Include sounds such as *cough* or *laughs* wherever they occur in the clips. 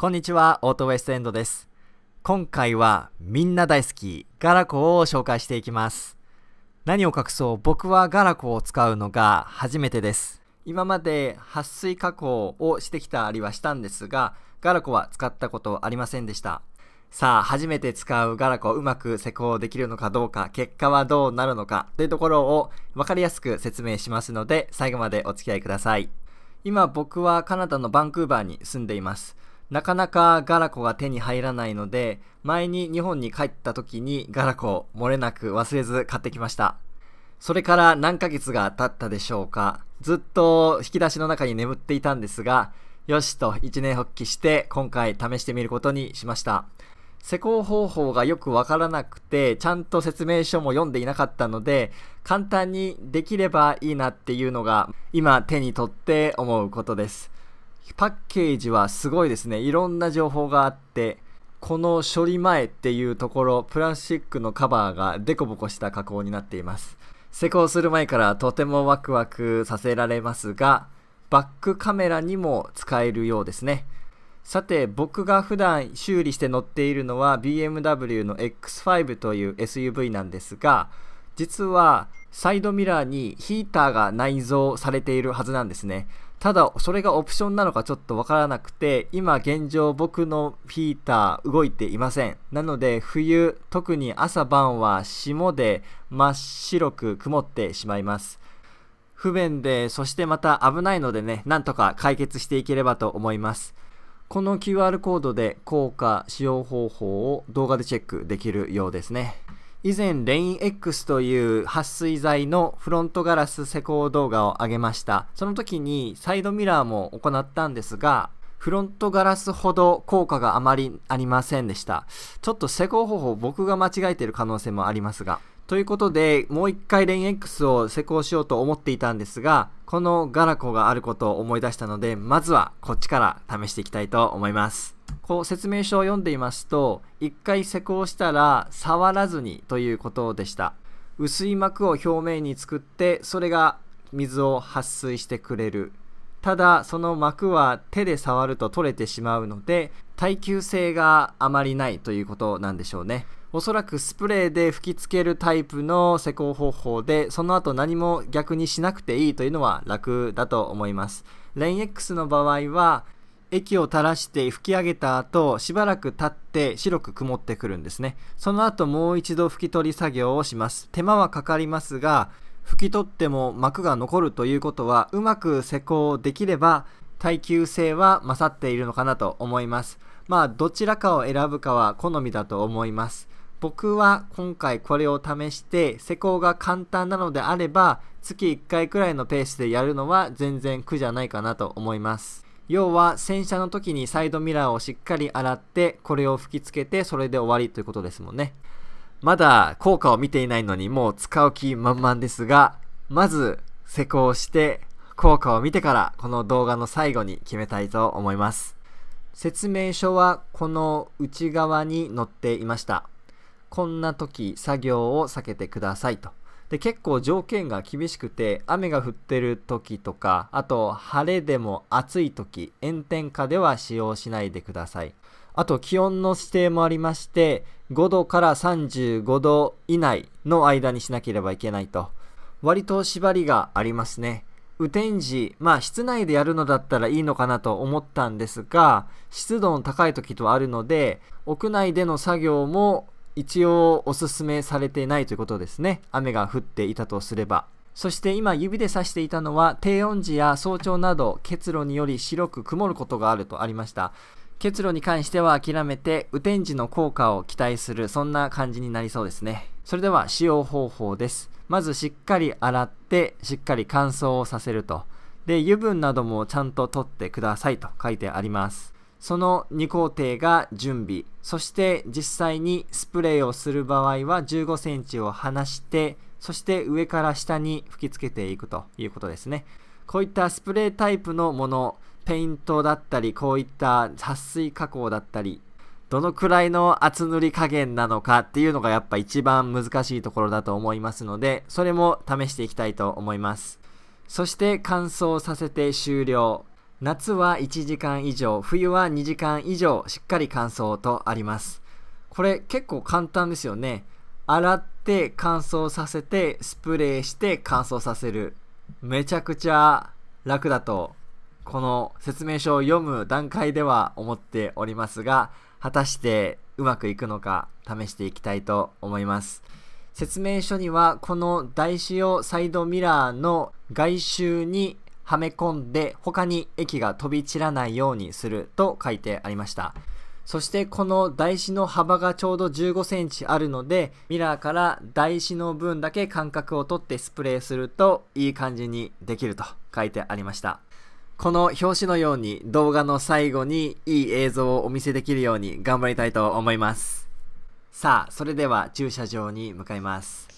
こんにちは、オートウェストエンドです。今回はみんな大好き、ガラコを紹介していきます。何を隠そう、僕はガラコを使うのが初めてです。今まで撥水加工をしてきたりはしたんですが、ガラコは使ったことありませんでした。さあ、初めて使うガラコうまく施工できるのかどうか、結果はどうなるのかというところをわかりやすく説明しますので、最後までお付き合いください。今僕はカナダのバンクーバーに住んでいます。なかなかガラコが手に入らないので、前に日本に帰った時にガラコを漏れなく忘れず買ってきました。それから何ヶ月が経ったでしょうか。ずっと引き出しの中に眠っていたんですが、よしと一年発起して今回試してみることにしました。施工方法がよくわからなくて、ちゃんと説明書も読んでいなかったので、簡単にできればいいなっていうのが今手に取って思うことです。パッケージはすごいですねいろんな情報があってこの処理前っていうところプラスチックのカバーがデコボコした加工になっています施工する前からとてもワクワクさせられますがバックカメラにも使えるようですねさて僕が普段修理して乗っているのは BMW の X5 という SUV なんですが実はサイドミラーにヒーターが内蔵されているはずなんですねただ、それがオプションなのかちょっとわからなくて、今現状僕のヒーター動いていません。なので、冬、特に朝晩は霜で真っ白く曇ってしまいます。不便で、そしてまた危ないのでね、なんとか解決していければと思います。この QR コードで効果、使用方法を動画でチェックできるようですね。以前レイン X という撥水剤のフロントガラス施工動画を上げましたその時にサイドミラーも行ったんですがフロントガラスほど効果があまりありませんでしたちょっと施工方法僕が間違えている可能性もありますがということで、もう一回レン X を施工しようと思っていたんですが、このガラコがあることを思い出したので、まずはこっちから試していきたいと思います。こう説明書を読んでいますと、一回施工したら触らずにということでした。薄い膜を表面に作って、それが水を発水してくれる。ただ、その膜は手で触ると取れてしまうので、耐久性があまりないということなんでしょうね。おそらくスプレーで吹きつけるタイプの施工方法で、その後何も逆にしなくていいというのは楽だと思います。レン X の場合は、液を垂らして吹き上げた後、しばらく経って白く曇ってくるんですね。その後もう一度拭き取り作業をします。手間はかかりますが、拭き取っても膜が残るということは、うまく施工できれば、耐久性は勝っているのかなと思います。まあ、どちらかを選ぶかは好みだと思います。僕は今回これを試して施工が簡単なのであれば月1回くらいのペースでやるのは全然苦じゃないかなと思います要は洗車の時にサイドミラーをしっかり洗ってこれを吹き付けてそれで終わりということですもんねまだ効果を見ていないのにもう使う気満々ですがまず施工して効果を見てからこの動画の最後に決めたいと思います説明書はこの内側に載っていましたこんな時作業を避けてくださいと。で結構条件が厳しくて雨が降ってる時とかあと晴れでも暑い時炎天下では使用しないでくださいあと気温の指定もありまして5度から35度以内の間にしなければいけないと割と縛りがありますね雨天時まあ室内でやるのだったらいいのかなと思ったんですが湿度の高い時とあるので屋内での作業も一応おすすめされてないということですね。雨が降っていたとすれば。そして今指で指していたのは低温時や早朝など結露により白く曇ることがあるとありました。結露に関しては諦めて雨天時の効果を期待するそんな感じになりそうですね。それでは使用方法です。まずしっかり洗ってしっかり乾燥をさせると。で、油分などもちゃんと取ってくださいと書いてあります。その2工程が準備そして実際にスプレーをする場合は1 5 c ンチを離してそして上から下に吹きつけていくということですねこういったスプレータイプのものペイントだったりこういった撥水加工だったりどのくらいの厚塗り加減なのかっていうのがやっぱ一番難しいところだと思いますのでそれも試していきたいと思いますそして乾燥させて終了夏は1時間以上、冬は2時間以上、しっかり乾燥とあります。これ結構簡単ですよね。洗って乾燥させて、スプレーして乾燥させる。めちゃくちゃ楽だと、この説明書を読む段階では思っておりますが、果たしてうまくいくのか試していきたいと思います。説明書にはこの台紙用サイドミラーの外周にはめ込んで他に液が飛び散らないようにすると書いてありました。そしてこの台紙の幅がちょうど15センチあるので、ミラーから台紙の分だけ間隔をとってスプレーするといい感じにできると書いてありました。この表紙のように動画の最後にいい映像をお見せできるように頑張りたいと思います。さあ、それでは駐車場に向かいます。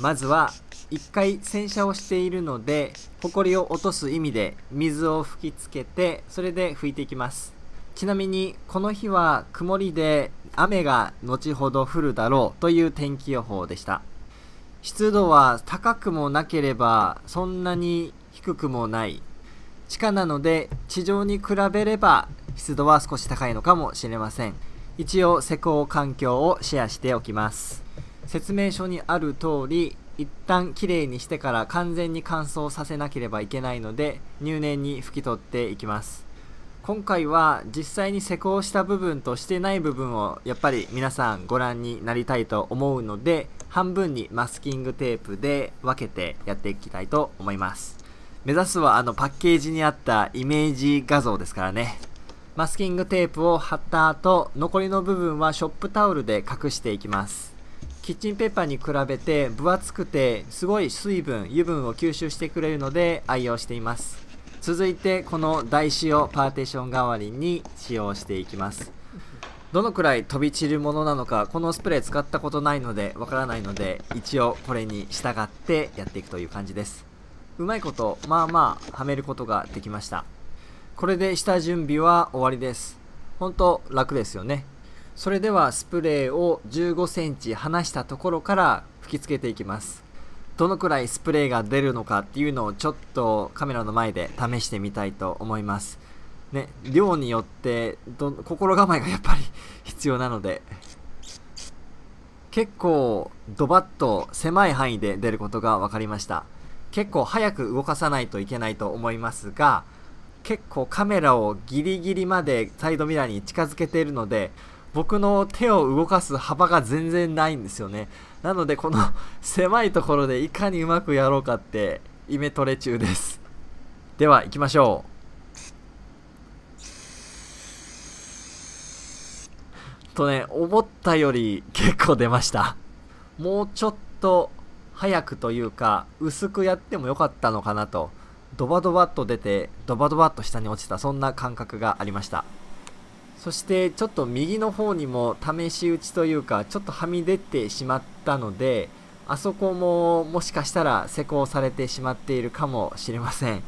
まずは1回洗車をしているので埃を落とす意味で水を吹きつけてそれで拭いていきますちなみにこの日は曇りで雨が後ほど降るだろうという天気予報でした湿度は高くもなければそんなに低くもない地下なので地上に比べれば湿度は少し高いのかもしれません一応施工環境をシェアしておきます説明書にある通り一旦きれいにしてから完全に乾燥させなければいけないので入念に拭き取っていきます今回は実際に施工した部分としてない部分をやっぱり皆さんご覧になりたいと思うので半分にマスキングテープで分けてやっていきたいと思います目指すはあのパッケージにあったイメージ画像ですからねマスキングテープを貼った後残りの部分はショップタオルで隠していきますキッチンペーパーに比べて分厚くてすごい水分油分を吸収してくれるので愛用しています続いてこの台紙をパーテーション代わりに使用していきますどのくらい飛び散るものなのかこのスプレー使ったことないのでわからないので一応これに従ってやっていくという感じですうまいことまあまあはめることができましたこれで下準備は終わりです本当楽ですよねそれではスプレーを1 5ンチ離したところから吹きつけていきますどのくらいスプレーが出るのかっていうのをちょっとカメラの前で試してみたいと思いますね、量によってど心構えがやっぱり必要なので結構ドバッと狭い範囲で出ることが分かりました結構早く動かさないといけないと思いますが結構カメラをギリギリまでサイドミラーに近づけているので僕の手を動かす幅が全然ないんですよねなのでこの *laughs* 狭いところでいかにうまくやろうかってイメトレ中ですでは行きましょうとね思ったより結構出ましたもうちょっと早くというか薄くやってもよかったのかなとドバドバっと出てドバドバっと下に落ちたそんな感覚がありましたそしてちょっと右の方にも試し打ちというかちょっとはみ出てしまったのであそこももしかしたら施工されてしまっているかもしれません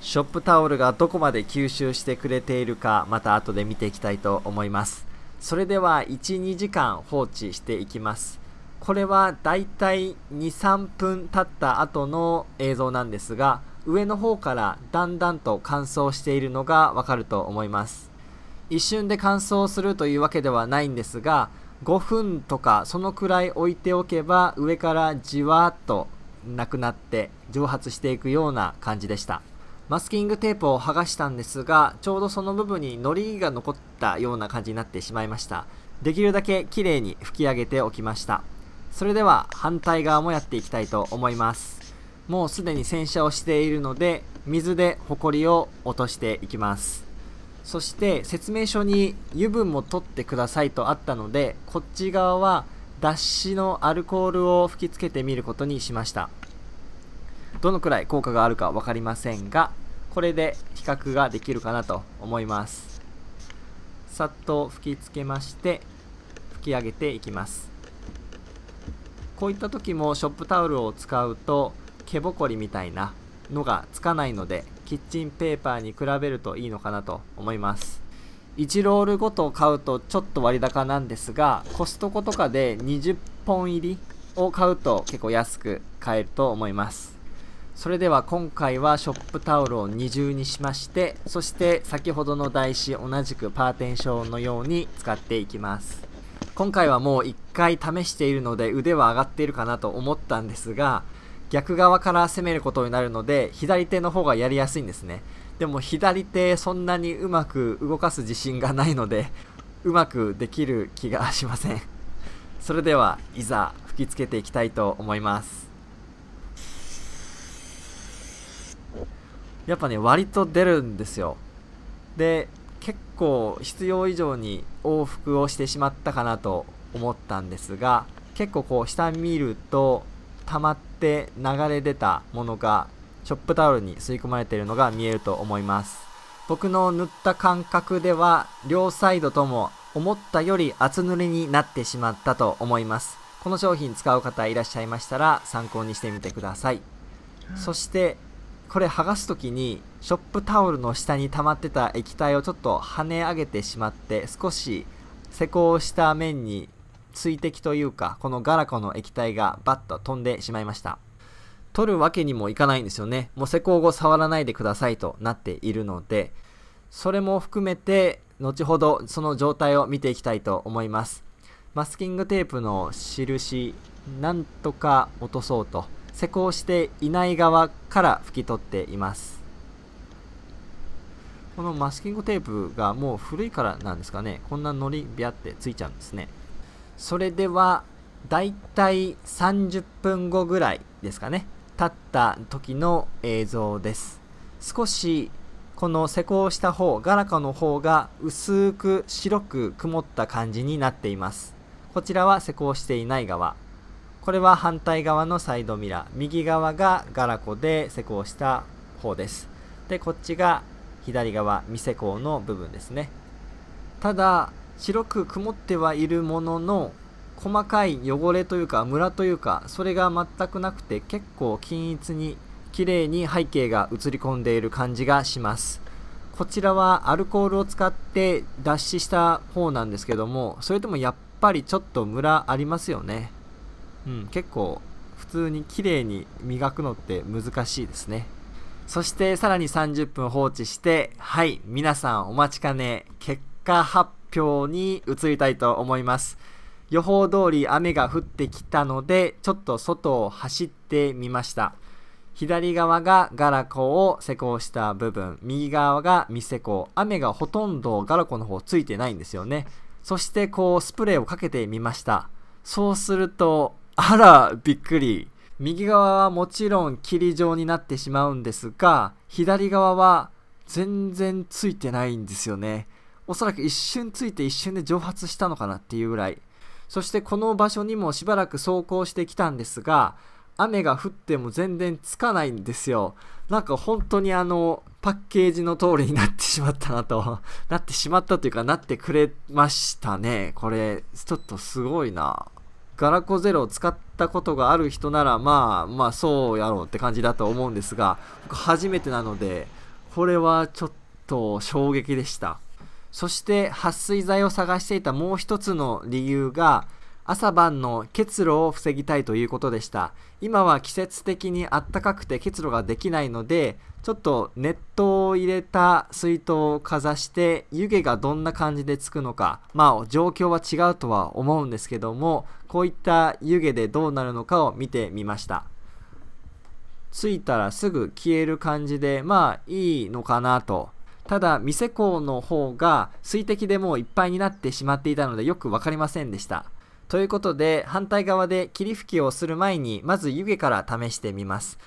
ショップタオルがどこまで吸収してくれているかまた後で見ていきたいと思いますそれでは12時間放置していきますこれはだいたい23分経った後の映像なんですが上の方からだんだんと乾燥しているのがわかると思います一瞬で乾燥するというわけではないんですが5分とかそのくらい置いておけば上からじわっとなくなって蒸発していくような感じでしたマスキングテープを剥がしたんですがちょうどその部分に糊が残ったような感じになってしまいましたできるだけ綺麗に拭き上げておきましたそれでは反対側もやっていきたいと思いますもうすでに洗車をしているので水でホコリを落としていきますそして説明書に油分も取ってくださいとあったのでこっち側は脱脂のアルコールを吹きつけてみることにしましたどのくらい効果があるかわかりませんがこれで比較ができるかなと思いますさっと吹きつけまして吹き上げていきますこういった時もショップタオルを使うと毛ぼこりみたいなのがつかないのでキッチンペーパーに比べるといいのかなと思います1ロールごと買うとちょっと割高なんですがコストコとかで20本入りを買うと結構安く買えると思いますそれでは今回はショップタオルを二重にしましてそして先ほどの台紙同じくパーテンションのように使っていきます今回はもう1回試しているので腕は上がっているかなと思ったんですが逆側から攻めることになるので左手の方がやりやすいんですねでも左手そんなにうまく動かす自信がないので *laughs* うまくできる気がしませんそれではいざ吹きつけていきたいと思いますやっぱね割と出るんですよで結構必要以上に往復をしてしまったかなと思ったんですが結構こう下見ると溜まって流れ出たものがショップタオルに吸い込まれているのが見えると思います僕の塗った感覚では両サイドとも思ったより厚塗りになってしまったと思いますこの商品使う方いらっしゃいましたら参考にしてみてください、そしてこれ剥がす時にショップタオルの下に溜まってた液体をちょっと跳ね上げてしまって少し施工した面に水滴というか、このガラコの液体がバッと飛んでしまいました。取るわけにもいかないんですよね。もう施工後触らないでくださいとなっているので、それも含めて、後ほどその状態を見ていきたいと思います。マスキングテープの印、なんとか落とそうと、施工していない側から拭き取っています。このマスキングテープがもう古いからなんですかね。こんなのりビャってついちゃうんですね。それではだいたい30分後ぐらいですかね経った時の映像です少しこの施工した方ガラカの方が薄く白く曇った感じになっていますこちらは施工していない側これは反対側のサイドミラー右側がガラコで施工した方ですでこっちが左側未施工の部分ですねただ白く曇ってはいるものの細かい汚れというかムラというかそれが全くなくて結構均一に綺麗に背景が映り込んでいる感じがしますこちらはアルコールを使って脱脂した方なんですけどもそれでもやっぱりちょっとムラありますよねうん結構普通に綺麗に磨くのって難しいですねそしてさらに30分放置してはい皆さんお待ちかね結果発表表に移りたいと思います。予報通り雨が降ってきたので、ちょっと外を走ってみました。左側がガラコを施工した部分、右側が未施工。雨がほとんどガラコの方ついてないんですよね。そしてこうスプレーをかけてみました。そうすると、あら、びっくり。右側はもちろん霧状になってしまうんですが、左側は全然ついてないんですよね。おそらく一瞬ついて一瞬で蒸発したのかなっていうぐらいそしてこの場所にもしばらく走行してきたんですが雨が降っても全然つかないんですよなんか本当にあのパッケージの通りになってしまったなと *laughs* なってしまったというかなってくれましたねこれちょっとすごいなガラコゼロを使ったことがある人ならまあまあそうやろうって感じだと思うんですが初めてなのでこれはちょっと衝撃でしたそして撥水剤を探していたもう一つの理由が朝晩の結露を防ぎたいということでした今は季節的にあったかくて結露ができないのでちょっと熱湯を入れた水筒をかざして湯気がどんな感じでつくのかまあ状況は違うとは思うんですけどもこういった湯気でどうなるのかを見てみましたついたらすぐ消える感じでまあいいのかなとただ店校の方が水滴でもういっぱいになってしまっていたのでよく分かりませんでしたということで反対側で霧吹きをする前にまず湯気から試してみます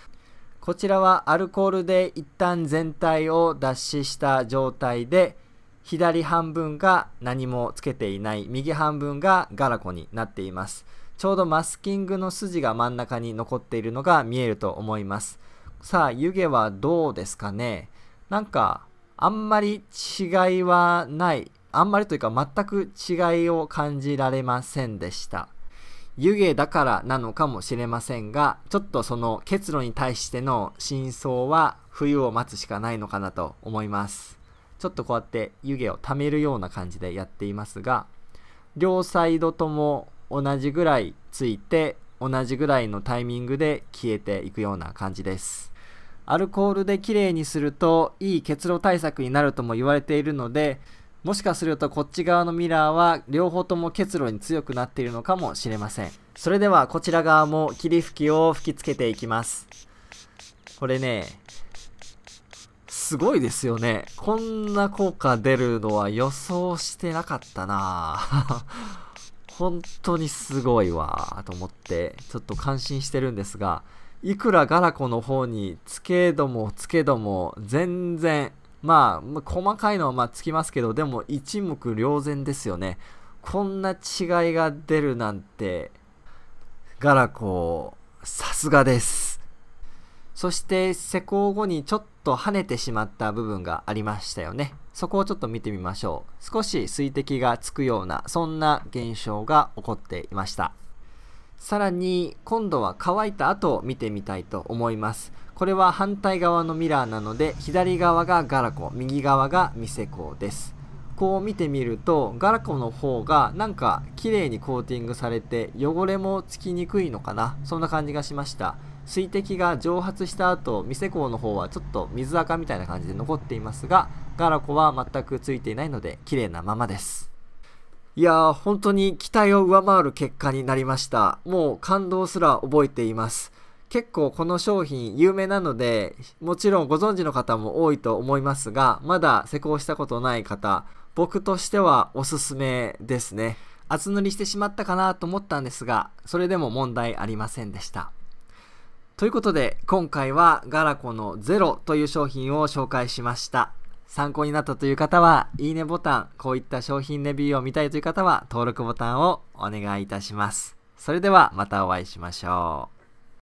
こちらはアルコールで一旦全体を脱脂した状態で左半分が何もつけていない右半分がガラコになっていますちょうどマスキングの筋が真ん中に残っているのが見えると思いますさあ湯気はどうですかねなんかあんまり違いはない。あんまりというか全く違いを感じられませんでした。湯気だからなのかもしれませんが、ちょっとその結露に対しての真相は冬を待つしかないのかなと思います。ちょっとこうやって湯気を溜めるような感じでやっていますが、両サイドとも同じぐらいついて、同じぐらいのタイミングで消えていくような感じです。アルコールできれいにするといい結露対策になるとも言われているのでもしかするとこっち側のミラーは両方とも結露に強くなっているのかもしれませんそれではこちら側も霧吹きを吹きつけていきますこれねすごいですよねこんな効果出るのは予想してなかったな *laughs* 本当にすごいわと思ってちょっと感心してるんですがいくらガラコの方につけどもつけども全然まあ細かいのはまつきますけどでも一目瞭然ですよねこんな違いが出るなんてガラコさすがですそして施工後にちょっと跳ねてしまった部分がありましたよねそこをちょっと見てみましょう少し水滴がつくようなそんな現象が起こっていましたさらに今度は乾いた後を見てみたいと思います。これは反対側のミラーなので左側がガラコ、右側がミセコです。こう見てみるとガラコの方がなんか綺麗にコーティングされて汚れもつきにくいのかなそんな感じがしました水滴が蒸発した後ミセコの方はちょっと水垢みたいな感じで残っていますがガラコは全くついていないので綺麗なままですいやー、本当に期待を上回る結果になりました。もう感動すら覚えています。結構この商品有名なので、もちろんご存知の方も多いと思いますが、まだ施工したことない方、僕としてはおすすめですね。厚塗りしてしまったかなと思ったんですが、それでも問題ありませんでした。ということで、今回はガラコのゼロという商品を紹介しました。参考になったという方は、いいねボタン、こういった商品レビューを見たいという方は、登録ボタンをお願いいたします。それではまたお会いしましょう。